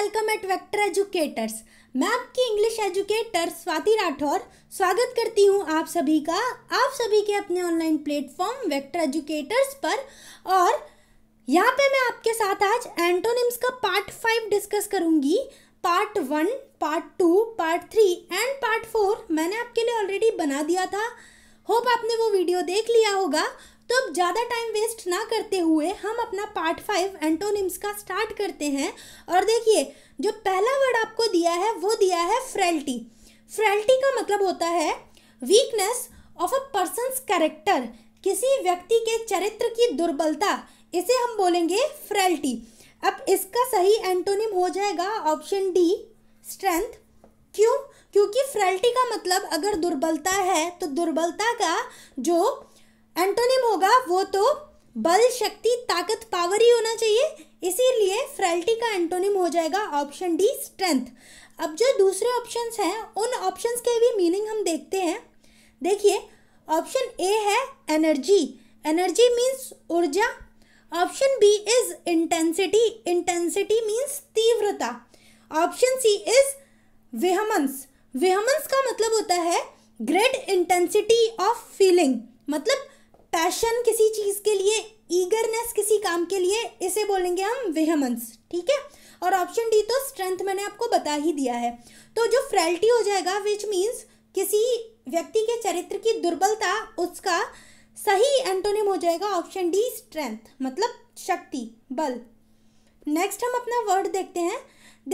welcome eight vector educators मैं आपकी English educator Swati Rathore स्वागत करती हूँ आप सभी का आप सभी के अपने ऑनलाइन प्लेटफॉर्म वेक्टर एजुकेटर्स पर और यहाँ पे मैं आपके साथ आज एंटोनिम्स का पार्ट फाइव डिस्कस करूँगी part one part two part three and part four मैंने आपके लिए ऑलरेडी बना दिया था होप आपने वो वीडियो देख लिया होगा तो अब ज़्यादा टाइम वेस्ट ना करते हुए हम अपना पार्ट फाइव एंटोनिम्स का स्टार्ट करते हैं और देखिए जो पहला वर्ड आपको दिया है वो दिया है फ्रेल्टी फ्रेल्टी का मतलब होता है weakness of a person's character किसी व्यक्ति के चरित्र की दुर्बलता इसे हम बोलेंगे फ्रेल्टी अब इसका सही एंटोनिम हो जाएगा ऑप्शन डी स्ट्रेंथ क्यों क्योंकि फ्रेल्टी का मतलब अगर दुर्बलता है तो दुर्बलता का जो एंटोनिम होगा वो तो बल शक्ति ताकत पावर ही होना चाहिए इसीलिए फ्रेल्टी का एंटोनिम हो जाएगा ऑप्शन डी स्ट्रेंथ अब जो दूसरे ऑप्शंस हैं उन ऑप्शंस के भी मीनिंग हम देखते हैं देखिए ऑप्शन ए है एनर्जी एनर्जी मीन्स ऊर्जा option B is intensity intensity means तीव्रता option C is vehemence vehemence का मतलब होता है ग्रेट इंटेंसिटी ऑफ फीलिंग मतलब पैशन किसी चीज़ के लिए ईगरनेस किसी काम के लिए इसे बोलेंगे हम वेहमंस ठीक है और ऑप्शन डी तो स्ट्रेंथ मैंने आपको बता ही दिया है तो जो फ्रेल्टी हो जाएगा विच मीन्स किसी व्यक्ति के चरित्र की दुर्बलता उसका सही एंटोनिम हो जाएगा ऑप्शन डी स्ट्रेंथ मतलब शक्ति बल नेक्स्ट हम अपना वर्ड देखते हैं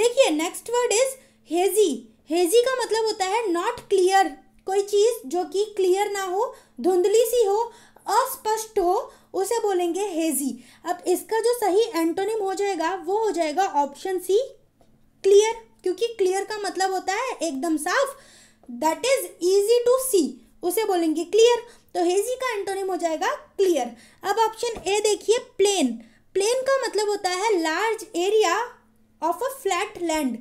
देखिए next word is hazy hazy का मतलब होता है नॉट क्लियर कोई चीज़ जो कि क्लियर ना हो धुंधली सी हो अस्पष्ट हो उसे बोलेंगे हेजी अब इसका जो सही एंटोनिम हो जाएगा वो हो जाएगा ऑप्शन सी क्लियर क्योंकि क्लियर का मतलब होता है एकदम साफ that is easy to see उसे बोलेंगे क्लियर तो हेजी का एंटोनिम हो जाएगा क्लियर अब ऑप्शन ए देखिए प्लेन प्लेन का मतलब होता है large area of a flat land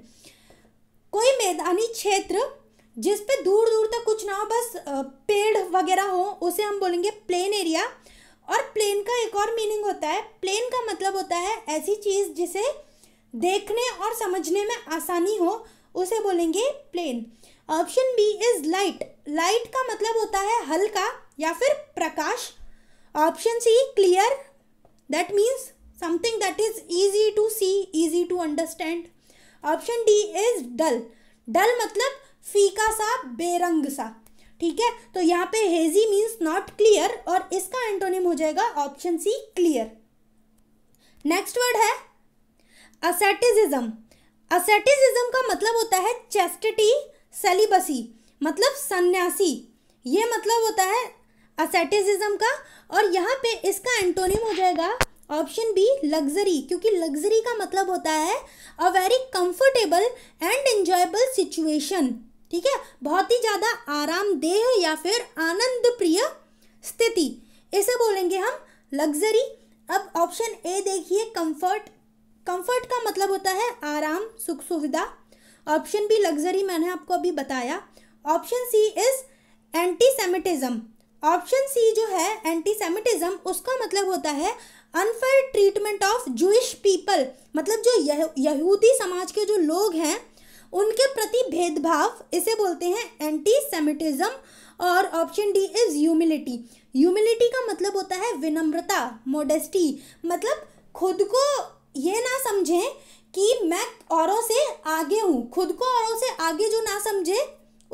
कोई मैदानी क्षेत्र जिस पे दूर दूर तक कुछ ना हो बस पेड़ वगैरह हो उसे हम बोलेंगे प्लेन एरिया और प्लेन का एक और मीनिंग होता है प्लेन का मतलब होता है ऐसी चीज़ जिसे देखने और समझने में आसानी हो उसे बोलेंगे plain option B is light light का मतलब होता है हल्का या फिर प्रकाश option C clear that means something that is easy to see easy to understand option D is dull dull मतलब फीका सा बेरंग सा ठीक है तो यहाँ पे हेजी मीन्स नॉट क्लियर और इसका एंटोनिम हो जाएगा option C clear next word है असेटिसिज्म असेटिसिज्म का मतलब होता है चेस्टिटी सेलिबसी मतलब सन्यासी ये मतलब होता है असेटिसिज्म का और यहाँ पे इसका एंटोनिम हो जाएगा ऑप्शन बी लग्जरी क्योंकि लग्जरी का मतलब होता है a very comfortable and enjoyable situation ठीक है बहुत ही ज़्यादा आरामदेह या फिर आनंद प्रिय स्थिति इसे बोलेंगे हम लग्जरी अब ऑप्शन ए देखिए कंफर्ट कंफर्ट का मतलब होता है आराम सुख सुविधा ऑप्शन बी लग्जरी मैंने आपको अभी बताया option C is anti semitism option C जो है एंटी सेमिटिज़म उसका मतलब होता है unfair treatment of Jewish people मतलब जो यह, यहूदी समाज के जो लोग हैं उनके प्रति भेदभाव इसे बोलते हैं एंटी सेमिटिज्म और option D is humility humility का मतलब होता है विनम्रता मोडेस्टी मतलब खुद को ये ना समझें कि मैं औरों से आगे हूँ खुद को औरों से आगे जो ना समझे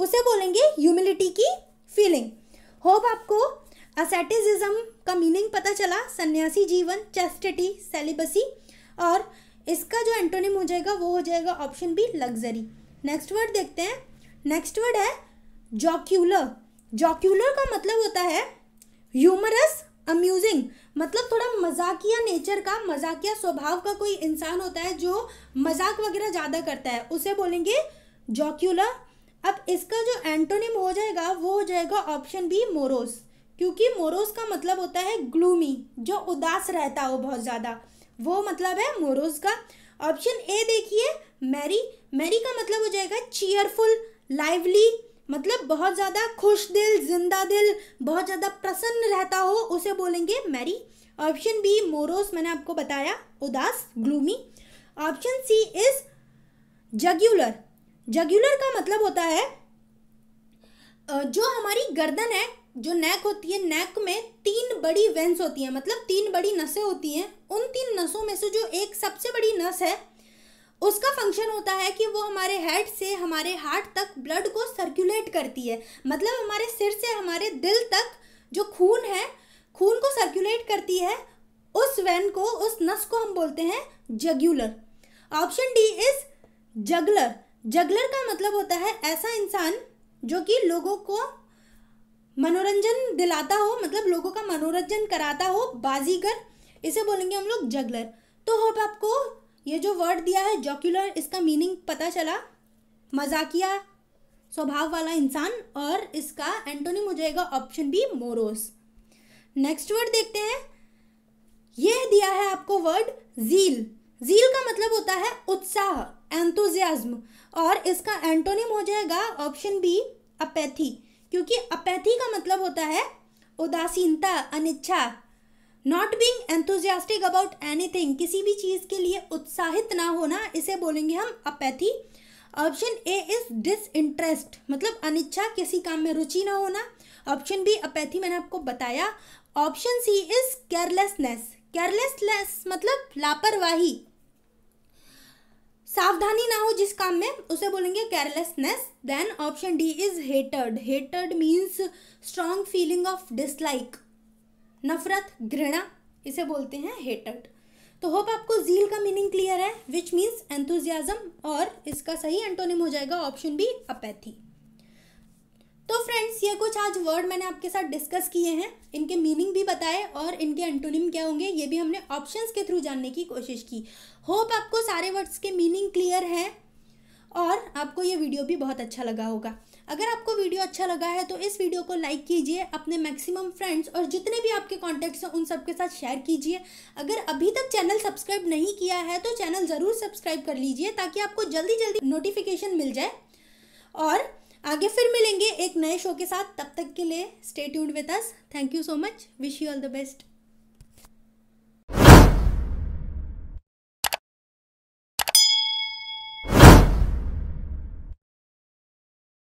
उसे बोलेंगे ह्यूमिलिटी की फीलिंग होप आपको असेटिसिज्म का मीनिंग पता चला सन्यासी जीवन चेस्टिटी सेलिबसी और इसका जो एंटोनिम हो जाएगा वो हो जाएगा option B luxury next word देखते हैं नेक्स्ट वर्ड है जॉक्यूलर जॉक्यूलर का मतलब होता है ह्यूमरस अम्यूजिंग मतलब थोड़ा मजाकिया नेचर का मजाकिया स्वभाव का कोई इंसान होता है जो मजाक वगैरह ज़्यादा करता है उसे बोलेंगे जॉक्यूलर अब इसका जो एंटोनिम हो जाएगा वो हो जाएगा ऑप्शन बी मोरोस क्योंकि मोरोस का मतलब होता है ग्लूमी जो उदास रहता हो बहुत ज़्यादा वो मतलब है मोरोज का ऑप्शन ए देखिए मैरी मैरी का मतलब हो जाएगा चीयरफुल लाइवली मतलब बहुत ज़्यादा खुश दिल जिंदा दिल बहुत ज़्यादा प्रसन्न रहता हो उसे बोलेंगे मैरी ऑप्शन बी मोरोस मैंने आपको बताया उदास gloomy option C is jocular jocular का मतलब होता है जो हमारी गर्दन है जो नेक होती है नेक में तीन बड़ी वेंस होती हैं मतलब तीन बड़ी नसें होती हैं उन तीन नसों में से जो एक सबसे बड़ी नस है उसका फंक्शन होता है कि वो हमारे हेड से हमारे हार्ट तक ब्लड को सर्कुलेट करती है मतलब हमारे सिर से हमारे दिल तक जो खून है खून को सर्कुलेट करती है उस वेन को उस नस को हम बोलते हैं jocular option D is juggler juggler का मतलब होता है ऐसा इंसान जो कि लोगों को मनोरंजन दिलाता हो मतलब लोगों का मनोरंजन कराता हो बाजीगर इसे बोलेंगे हम लोग जगलर तो होप आपको ये जो वर्ड दिया है जॉक्यूलर इसका मीनिंग पता चला मजाकिया स्वभाव वाला इंसान और इसका एंटोनिम हो जाएगा option B morose next word देखते हैं यह दिया है आपको वर्ड जील जील का मतलब होता है उत्साह एंथुजियाज्म और इसका एंटोनिम हो जाएगा ऑप्शन बी अपैथी क्योंकि अपैथी का मतलब होता है उदासीनता अनिच्छा not being enthusiastic about anything किसी भी चीज़ के लिए उत्साहित ना होना इसे बोलेंगे हम apathy option A is disinterest मतलब अनिच्छा किसी काम में रुचि ना होना ऑप्शन बी अपैथी मैंने आपको बताया option C is carelessness carelessness मतलब लापरवाही सावधानी ना हो जिस काम में उसे बोलेंगे carelessness then option D is hatred hatred means strong feeling of dislike नफरत घृणा इसे बोलते हैं हेटर्ड तो होप आपको जील का मीनिंग क्लियर है विच मीन्स एंथुजियाजम और इसका सही एंटोनिम हो जाएगा ऑप्शन बी अपैथी ये कुछ आज वर्ड मैंने आपके साथ डिस्कस किए हैं इनके मीनिंग भी बताए और इनके एंटोनिम क्या होंगे ये भी हमने ऑप्शंस के थ्रू जानने की कोशिश की होप आपको सारे वर्ड्स के मीनिंग क्लियर हैं और आपको ये वीडियो भी बहुत अच्छा लगा होगा अगर आपको वीडियो अच्छा लगा है तो इस वीडियो को लाइक कीजिए अपने मैक्सिमम फ्रेंड्स और जितने भी आपके कॉन्टैक्ट्स हैं उन सबके साथ शेयर कीजिए अगर अभी तक चैनल सब्सक्राइब नहीं किया है तो चैनल ज़रूर सब्सक्राइब कर लीजिए ताकि आपको जल्दी जल्दी नोटिफिकेशन मिल जाए और आगे फिर मिलेंगे एक नए शो के साथ तब तक के लिए stay tuned with us thank you so much wish you all the best